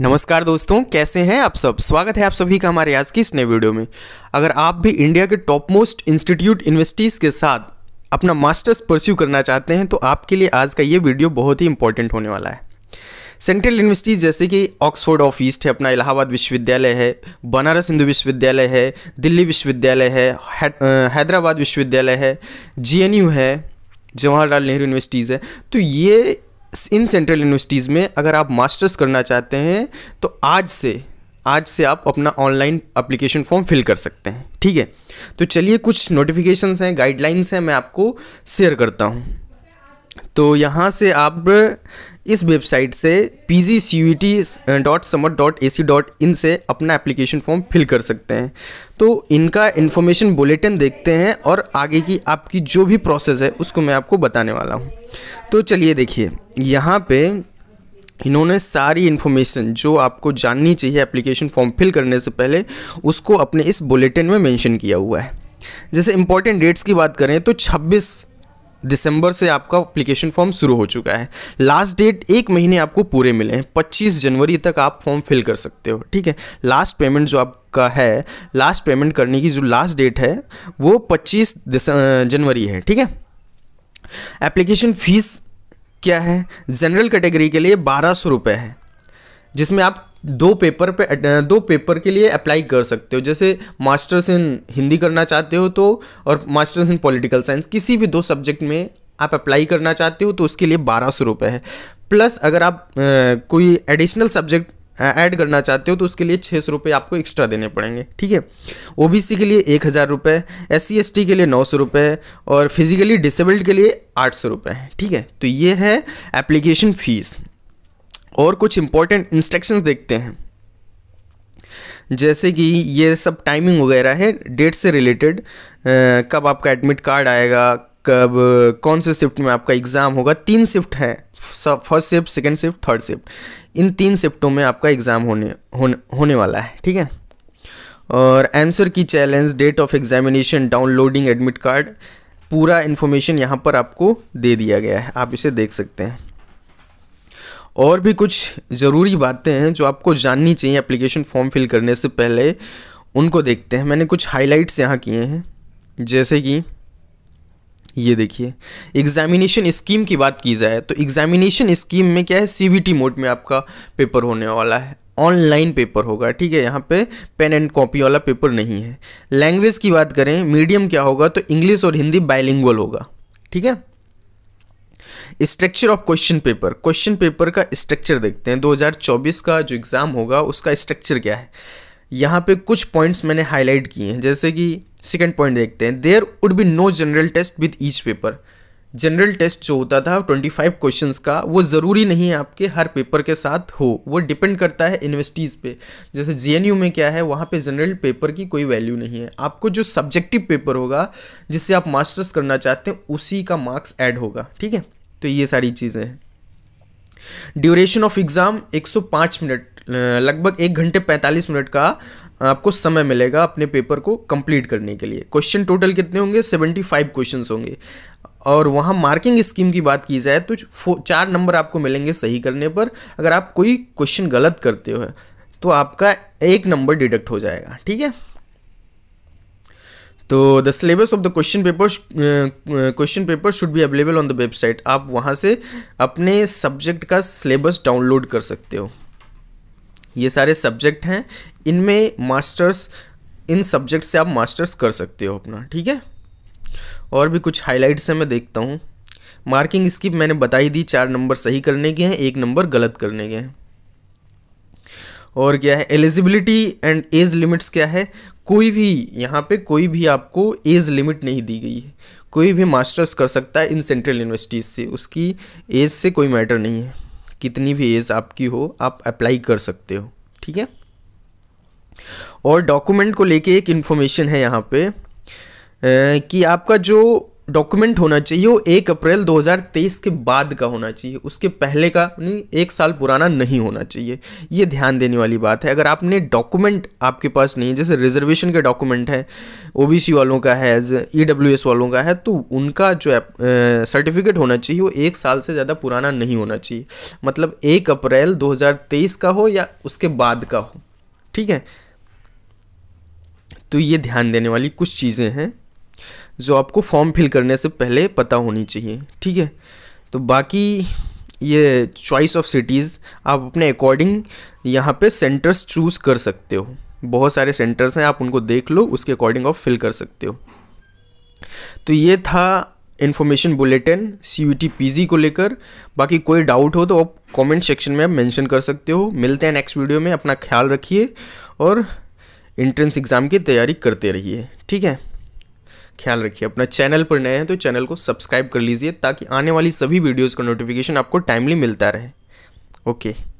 नमस्कार दोस्तों कैसे हैं आप सब स्वागत है आप सभी का हमारे आज की इस नए वीडियो में अगर आप भी इंडिया के टॉप मोस्ट इंस्टीट्यूट यूनिवर्सिटीज़ के साथ अपना मास्टर्स परस्यू करना चाहते हैं तो आपके लिए आज का ये वीडियो बहुत ही इंपॉर्टेंट होने वाला है सेंट्रल यूनिवर्सिटीज़ जैसे कि ऑक्सफोर्ड ऑफ ईस्ट है अपना इलाहाबाद विश्वविद्यालय है बनारस हिंदू विश्वविद्यालय है दिल्ली विश्वविद्यालय है, है हैदराबाद विश्वविद्यालय है जीएनयू है जवाहरलाल नेहरू यूनिवर्सिटीज़ है तो ये इन सेंट्रल यूनिवर्सिटीज़ में अगर आप मास्टर्स करना चाहते हैं तो आज से आज से आप अपना ऑनलाइन अप्लीकेशन फॉर्म फिल कर सकते हैं ठीक है तो चलिए कुछ नोटिफिकेशंस हैं गाइडलाइंस हैं मैं आपको शेयर करता हूँ तो यहाँ से आप इस वेबसाइट से P G C U T dot Samarth dot A C dot in से अपना एप्लीकेशन फॉर्म फिल कर सकते हैं तो इनका इन्फॉर्मेशन बुलेटिन देखते हैं और आगे की आपकी जो भी प्रोसेस है उसको मैं आपको बताने वाला हूँ तो चलिए देखिए यहाँ पे इन्होंने सारी इन्फॉर्मेशन जो आपको जाननी चाहिए एप्लीकेशन फॉर्म फिल करने से पहले उसको अपने इस बुलेटिन में मेंशन किया हुआ है जैसे इंपॉर्टेंट डेट्स की बात करें तो छब्बीस दिसंबर से आपका अप्लीकेशन फॉर्म शुरू हो चुका है लास्ट डेट एक महीने आपको पूरे मिले हैं पच्चीस जनवरी तक आप फॉर्म फिल कर सकते हो ठीक है लास्ट पेमेंट जो आपका है लास्ट पेमेंट करने की जो लास्ट डेट है वो पच्चीस जनवरी है ठीक है एप्लीकेशन फीस क्या है जनरल कैटेगरी के लिए बारह सौ रुपये है जिसमें आप दो पेपर पे दो पेपर के लिए अप्लाई कर सकते हो जैसे मास्टर्स इन हिंदी करना चाहते हो तो और मास्टर्स इन पॉलिटिकल साइंस किसी भी दो सब्जेक्ट में आप अप्लाई करना चाहते हो तो उसके लिए बारह सौ रुपये है प्लस अगर आप आ, कोई एडिशनल सब्जेक्ट ऐड करना चाहते हो तो उसके लिए छः सौ रुपये आपको एक्स्ट्रा देने पड़ेंगे ठीक है ओ के लिए एक हज़ार रुपये एस सी के लिए नौ सौ रुपये और फिजिकली डिसेबल्ड के लिए आठ सौ रुपये है ठीक है तो ये है एप्लीकेशन फ़ीस और कुछ इंपॉर्टेंट इंस्ट्रक्शंस देखते हैं जैसे कि ये सब टाइमिंग वगैरह है डेट से रिलेटेड कब आपका एडमिट कार्ड आएगा कब कौन से शिफ्ट में आपका एग्ज़ाम होगा तीन शिफ्ट हैं first shift second shift third shift इन तीन शिफ्टों में आपका एग्ज़ाम होने होने होने वाला है ठीक है और answer key challenge date of examination downloading admit card पूरा इन्फॉर्मेशन यहाँ पर आपको दे दिया गया है आप इसे देख सकते हैं और भी कुछ ज़रूरी बातें हैं जो आपको जाननी चाहिए एप्लीकेशन फॉर्म फिल करने से पहले उनको देखते हैं मैंने कुछ हाईलाइट्स यहाँ किए हैं जैसे कि ये देखिए एग्जामिनेशन स्कीम की बात की जाए तो एग्जामिनेशन स्कीम में क्या है सीबीटी मोड में आपका पेपर होने वाला है ऑनलाइन पेपर होगा ठीक है यहाँ पे पेन एंड कॉपी वाला पेपर नहीं है लैंग्वेज की बात करें मीडियम क्या होगा तो इंग्लिश और हिंदी बाइलिंगुअल होगा ठीक है structure of question paper question paper का स्ट्रक्चर देखते हैं 2024 का जो एग्ज़ाम होगा उसका स्ट्रक्चर क्या है यहाँ पे कुछ पॉइंट्स मैंने हाईलाइट किए हैं जैसे कि सेकेंड पॉइंट देखते हैं there would be no general test with each paper general test जो होता था 25 क्वेश्चंस का वो ज़रूरी नहीं है आपके हर पेपर के साथ हो वो डिपेंड करता है यूनिवर्सिटीज़ पे जैसे जे में क्या है वहाँ पे जनरल पेपर की कोई वैल्यू नहीं है आपको जो सब्जेक्टिव पेपर होगा जिससे आप मास्टर्स करना चाहते हैं उसी का मार्क्स ऐड होगा ठीक है तो ये सारी चीज़ें हैं ड्यूरेशन ऑफ एग्ज़ाम 105 मिनट लगभग एक घंटे 45 मिनट का आपको समय मिलेगा अपने पेपर को कंप्लीट करने के लिए क्वेश्चन टोटल कितने होंगे 75 क्वेश्चन होंगे और वहाँ मार्किंग स्कीम की बात की जाए तो चार नंबर आपको मिलेंगे सही करने पर अगर आप कोई क्वेश्चन गलत करते हो तो आपका एक नंबर डिडक्ट हो जाएगा ठीक है तो the syllabus of the question paper question paper should be available on the website आप वहाँ से अपने सब्जेक्ट का सिलेबस डाउनलोड कर सकते हो ये सारे सब्जेक्ट हैं इनमें मास्टर्स इन सब्जेक्ट से आप मास्टर्स कर सकते हो अपना ठीक है और भी कुछ हाईलाइट्स हैं मैं देखता हूँ मार्किंग स्कीम मैंने बताई दी चार नंबर सही करने के हैं एक नंबर गलत करने के हैं और क्या है एलिजिबिलिटी एंड एज लिमिट्स क्या है कोई भी यहाँ पे कोई भी आपको एज लिमिट नहीं दी गई है कोई भी मास्टर्स कर सकता है इन सेंट्रल यूनिवर्सिटीज़ से उसकी एज से कोई मैटर नहीं है कितनी भी एज आपकी हो आप अप्लाई कर सकते हो ठीक है और डॉक्यूमेंट को लेके एक इन्फॉर्मेशन है यहाँ पे कि आपका जो डॉक्यूमेंट होना चाहिए वो एक अप्रैल 2023 के बाद का होना चाहिए उसके पहले का नहीं एक साल पुराना नहीं होना चाहिए ये ध्यान देने वाली बात है अगर आपने डॉक्यूमेंट आपके पास नहीं है जैसे रिजर्वेशन के डॉक्यूमेंट हैं ओ वालों का है ई e वालों का है तो उनका जो सर्टिफिकेट होना चाहिए वो एक साल से ज़्यादा पुराना नहीं होना चाहिए मतलब एक अप्रैल दो का हो या उसके बाद का हो ठीक है तो ये ध्यान देने वाली कुछ चीज़ें हैं जो आपको फॉर्म फिल करने से पहले पता होनी चाहिए ठीक है तो बाकी ये चॉइस ऑफ सिटीज़ आप अपने अकॉर्डिंग यहाँ पे सेंटर्स चूज़ कर सकते हो बहुत सारे सेंटर्स हैं आप उनको देख लो उसके अकॉर्डिंग आप फिल कर सकते हो तो ये था information bulletin C U T P G को लेकर बाकी कोई डाउट हो तो आप कमेंट सेक्शन में आप मैंशन कर सकते हो मिलते हैं नेक्स्ट वीडियो में अपना ख्याल रखिए और इंट्रेंस एग्ज़ाम की तैयारी करते रहिए ठीक है ख्याल रखिए अपना चैनल पर नए हैं तो चैनल को सब्सक्राइब कर लीजिए ताकि आने वाली सभी वीडियोज़ का नोटिफिकेशन आपको टाइमली मिलता रहे ओके